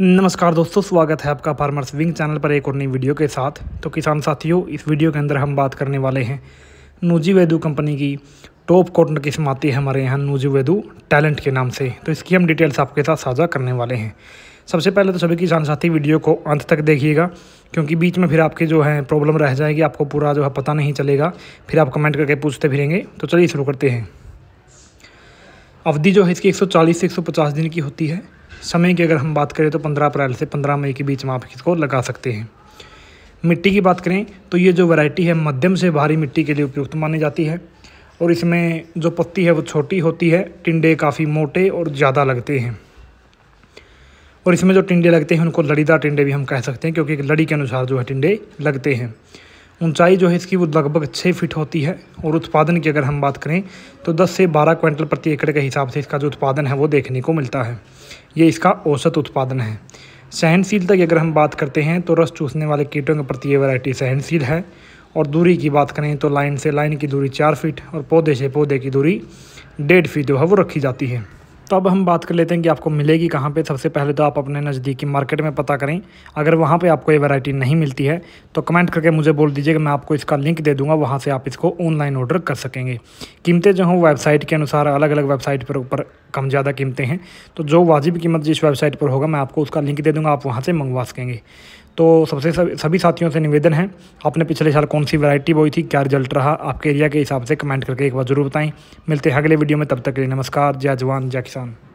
नमस्कार दोस्तों स्वागत है आपका फार्मर्स विंग चैनल पर एक और नई वीडियो के साथ तो किसान साथियों इस वीडियो के अंदर हम बात करने वाले हैं नूजी वेदू कंपनी की टॉप कॉटन किस्म आती है हमारे यहाँ नूजी वेदू टैलेंट के नाम से तो इसकी हम डिटेल्स आपके साथ साझा करने वाले हैं सबसे पहले तो सभी किसान साथी वीडियो को अंत तक देखिएगा क्योंकि बीच में फिर आपके जो है प्रॉब्लम रह जाएगी आपको पूरा जो है पता नहीं चलेगा फिर आप कमेंट करके पूछते फिरेंगे तो चलिए शुरू करते हैं अवधि जो है इसकी 140 से 150 दिन की होती है समय की अगर हम बात करें तो पंद्रह अप्रैल से पंद्रह मई के बीच में आप इसको लगा सकते हैं मिट्टी की बात करें तो ये जो वैरायटी है मध्यम से भारी मिट्टी के लिए उपयुक्त मानी जाती है और इसमें जो पत्ती है वो छोटी होती है टिंडे काफ़ी मोटे और ज़्यादा लगते हैं और इसमें जो टिंडे लगते हैं उनको लड़ीदार टिंडे भी हम कह सकते हैं क्योंकि लड़ी के अनुसार जो है टिंडे लगते हैं ऊंचाई जो है इसकी वो लगभग छः फीट होती है और उत्पादन की अगर हम बात करें तो 10 से 12 क्विंटल प्रति एकड़ के हिसाब से इसका जो उत्पादन है वो देखने को मिलता है ये इसका औसत उत्पादन है सहनशीलता की अगर हम बात करते हैं तो रस चूसने वाले कीटों के प्रति ये वैरायटी सहनशील है और दूरी की बात करें तो लाइन से लाइन की दूरी चार फीट और पौधे से पौधे की दूरी डेढ़ फीट जो है वो रखी जाती है तो अब हम बात कर लेते हैं कि आपको मिलेगी कहाँ पे सबसे पहले तो आप अपने नज़दीकी मार्केट में पता करें अगर वहाँ पे आपको ये वैरायटी नहीं मिलती है तो कमेंट करके मुझे बोल दीजिए कि मैं आपको इसका लिंक दे दूँगा वहाँ से आप इसको ऑनलाइन ऑर्डर कर सकेंगे कीमतें जो हों वेबसाइट के अनुसार अलग अलग वेबसाइट पर ऊपर कम ज़्यादा कीमतें हैं तो जो वाजिब कीमत जिस वेबसाइट पर होगा मैं आपको उसका लिंक दे दूँगा आप वहाँ से मंगवा सकेंगे तो सबसे सभी साथियों से निवेदन है आपने पिछले साल कौन सी वैरायटी बोई थी क्या रिजल्ट रहा आपके एरिया के हिसाब से कमेंट करके एक बार ज़रूर बताएं मिलते हैं अगले वीडियो में तब तक के लिए नमस्कार जय जवान जय किसान